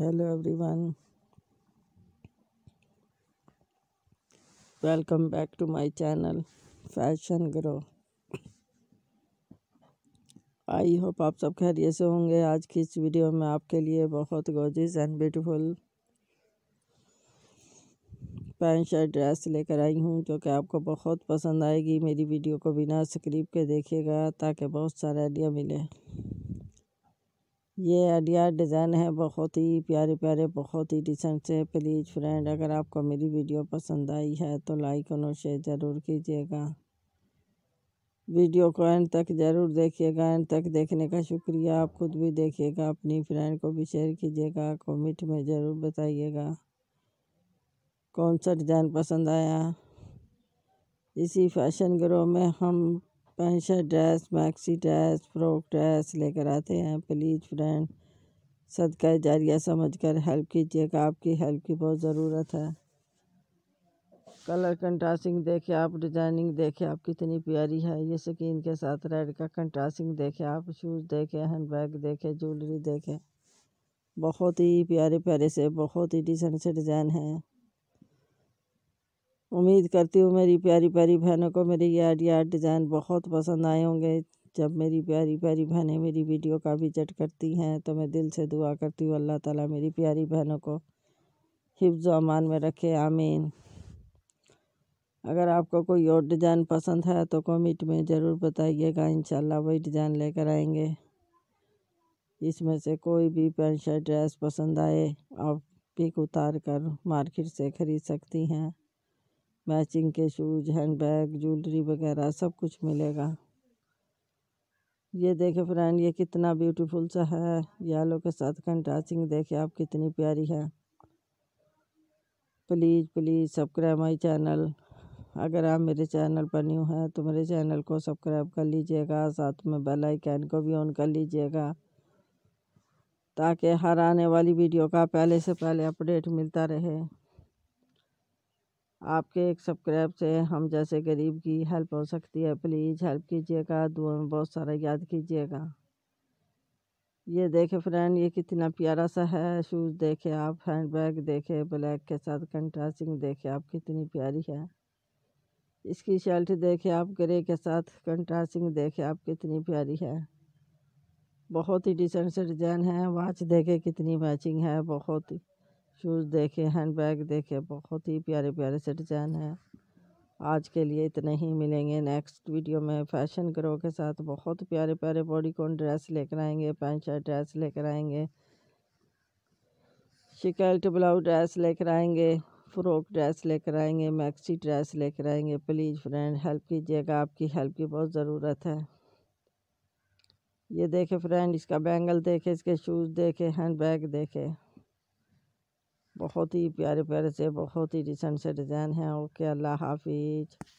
hello everyone welcome back to my channel fashion grow I hope आप सब खैरियत से होंगे आज की इस वीडियो में आपके लिए बहुत gorgeous and beautiful pant shirt dress लेकर आई हूँ जो कि आपको बहुत पसंद आएगी मेरी वीडियो को बिना स्क्रिप के देखिएगा ताकि बहुत सारे आइडिया मिले ये आइडिया डिज़ाइन है बहुत ही प्यारे प्यारे बहुत ही डिसेंट से प्लीज़ फ्रेंड अगर आपको मेरी वीडियो पसंद आई है तो लाइक और शेयर ज़रूर कीजिएगा वीडियो को एंड तक ज़रूर देखिएगा एंड तक देखने का शुक्रिया आप खुद भी देखिएगा अपनी फ्रेंड को भी शेयर कीजिएगा कमेंट में ज़रूर बताइएगा कौन सा डिज़ाइन पसंद आया इसी फैशन ग्रो में हम pant shirt dress maxi dress frock dress लेकर आते हैं प्लीज़ फ्रेंड सदका जारिया समझ कर हेल्प कीजिएगा आपकी हेल्प की बहुत ज़रूरत है कलर कंट्रास्टिंग देखें आप डिज़ाइनिंग देखें आप कितनी प्यारी है ये स्किन के साथ रेड का कंट्रास्टिंग देखें आप शूज़ देखें हैंड बैग देखें ज्वेलरी देखें बहुत ही प्यारे प्यारे से बहुत ही डिसेंट से डिज़ाइन हैं उम्मीद करती हूँ मेरी प्यारी प्यारी बहनों को मेरे ये यार डिज़ाइन बहुत पसंद आए होंगे जब मेरी प्यारी प्यारी बहनें मेरी वीडियो का विजट करती हैं तो मैं दिल से दुआ करती हूँ अल्लाह ताला मेरी प्यारी बहनों को हिफ्ज़ अमान में रखे आमीन अगर आपको कोई और डिज़ाइन पसंद है तो कमेंट में ज़रूर बताइएगा इंशाल्लाह वही डिज़ाइन लेकर आएंगे इसमें से कोई भी पेंट शर्ट ड्रेस पसंद आए आप पिक उतार कर मार्केट से ख़रीद सकती हैं मैचिंग के शूज हैंड बैग ज्वेलरी वगैरह सब कुछ मिलेगा ये देखे फ्रेंड ये कितना ब्यूटीफुल सा है येलो के साथ कंट्रास्टिंग देखे आप कितनी प्यारी है please please subscribe my channel अगर आप मेरे चैनल पर न्यू हैं तो मेरे चैनल को सब्सक्राइब कर लीजिएगा साथ में बेल आइकन को भी ऑन कर लीजिएगा ताकि हर आने वाली वीडियो का पहले से पहले अपडेट मिलता रहे आपके एक सब्सक्राइब से हम जैसे गरीब की हेल्प हो सकती है प्लीज़ हेल्प कीजिएगा दुआ में बहुत सारा याद कीजिएगा ये देखें फ्रेंड ये कितना प्यारा सा है शूज़ देखें आप हैंड बैग देखें ब्लैक के साथ कंट्रास्टिंग देखें आप कितनी प्यारी है इसकी शर्ट देखें आप ग्रे के साथ कंट्रास्टिंग देखें आप कितनी प्यारी है बहुत ही डिसेंट से डिज़ाइन है वाच देखें कितनी मैचिंग है बहुत ही शूज़ देखे हैंड बैग देखे बहुत ही प्यारे प्यारे से डिज़ाइन हैं आज के लिए इतने ही मिलेंगे नेक्स्ट वीडियो में फैशन ग्रो के साथ बहुत प्यारे प्यारे बॉडी कॉन ड्रेस लेकर आएंगे पैंट शर्ट ड्रेस लेकर आएंगे शिकल्ट ब्लाउज ड्रेस लेकर आएंगे फ्रॉक ड्रेस लेकर आएंगे मैक्सी ड्रेस लेकर आएंगे प्लीज़ फ्रेंड हेल्प कीजिएगा आपकी हेल्प की बहुत ज़रूरत है ये देखे फ्रेंड इसका बैंगल देखे इसके शूज़ देखे हैंड बैग देखे बहुत ही प्यारे प्यारे से बहुत ही डिसेंट से डिज़ाइन है ओके अल्लाह हाफिज